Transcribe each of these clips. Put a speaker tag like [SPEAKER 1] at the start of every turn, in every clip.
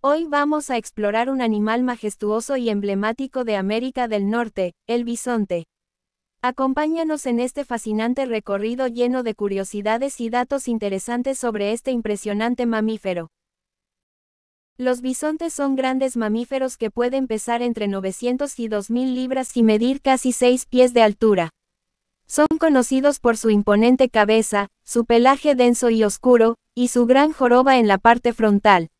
[SPEAKER 1] Hoy vamos a explorar un animal majestuoso y emblemático de América del Norte, el bisonte. Acompáñanos en este fascinante recorrido lleno de curiosidades y datos interesantes sobre este impresionante mamífero. Los bisontes son grandes mamíferos que pueden pesar entre 900 y 2000 libras y medir casi 6 pies de altura. Son conocidos por su imponente cabeza, su pelaje denso y oscuro, y su gran joroba en la parte frontal.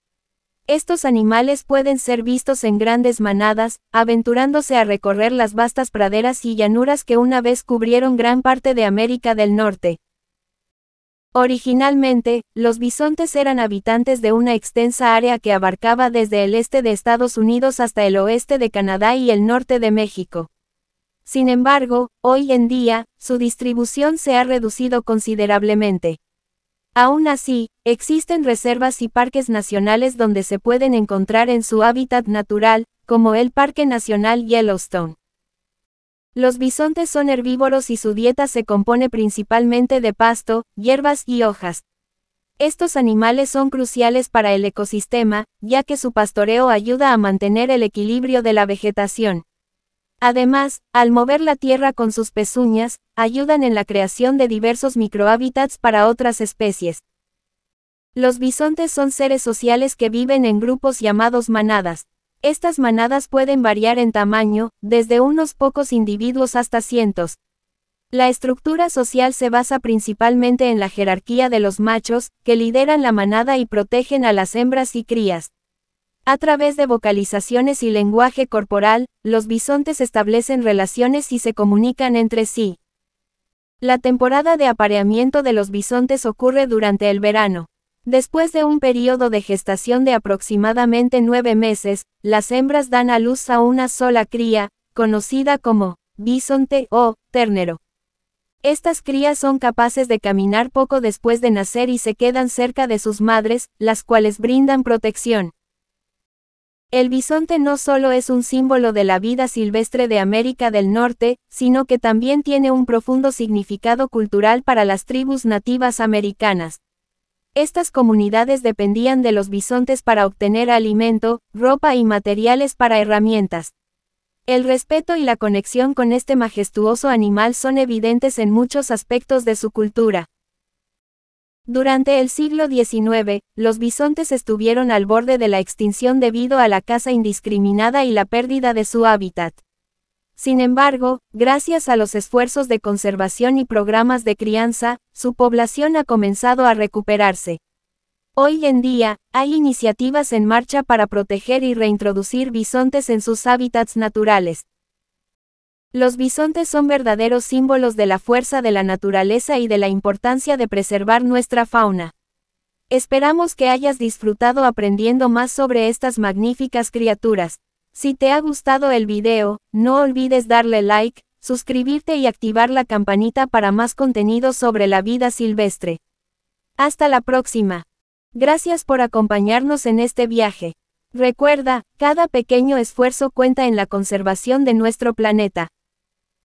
[SPEAKER 1] Estos animales pueden ser vistos en grandes manadas, aventurándose a recorrer las vastas praderas y llanuras que una vez cubrieron gran parte de América del Norte. Originalmente, los bisontes eran habitantes de una extensa área que abarcaba desde el este de Estados Unidos hasta el oeste de Canadá y el norte de México. Sin embargo, hoy en día, su distribución se ha reducido considerablemente. Aún así, existen reservas y parques nacionales donde se pueden encontrar en su hábitat natural, como el Parque Nacional Yellowstone. Los bisontes son herbívoros y su dieta se compone principalmente de pasto, hierbas y hojas. Estos animales son cruciales para el ecosistema, ya que su pastoreo ayuda a mantener el equilibrio de la vegetación. Además, al mover la tierra con sus pezuñas, ayudan en la creación de diversos microhábitats para otras especies. Los bisontes son seres sociales que viven en grupos llamados manadas. Estas manadas pueden variar en tamaño, desde unos pocos individuos hasta cientos. La estructura social se basa principalmente en la jerarquía de los machos, que lideran la manada y protegen a las hembras y crías. A través de vocalizaciones y lenguaje corporal, los bisontes establecen relaciones y se comunican entre sí. La temporada de apareamiento de los bisontes ocurre durante el verano. Después de un periodo de gestación de aproximadamente nueve meses, las hembras dan a luz a una sola cría, conocida como bisonte o ternero. Estas crías son capaces de caminar poco después de nacer y se quedan cerca de sus madres, las cuales brindan protección. El bisonte no solo es un símbolo de la vida silvestre de América del Norte, sino que también tiene un profundo significado cultural para las tribus nativas americanas. Estas comunidades dependían de los bisontes para obtener alimento, ropa y materiales para herramientas. El respeto y la conexión con este majestuoso animal son evidentes en muchos aspectos de su cultura. Durante el siglo XIX, los bisontes estuvieron al borde de la extinción debido a la caza indiscriminada y la pérdida de su hábitat. Sin embargo, gracias a los esfuerzos de conservación y programas de crianza, su población ha comenzado a recuperarse. Hoy en día, hay iniciativas en marcha para proteger y reintroducir bisontes en sus hábitats naturales, los bisontes son verdaderos símbolos de la fuerza de la naturaleza y de la importancia de preservar nuestra fauna. Esperamos que hayas disfrutado aprendiendo más sobre estas magníficas criaturas. Si te ha gustado el video, no olvides darle like, suscribirte y activar la campanita para más contenido sobre la vida silvestre. Hasta la próxima. Gracias por acompañarnos en este viaje. Recuerda, cada pequeño esfuerzo cuenta en la conservación de nuestro planeta.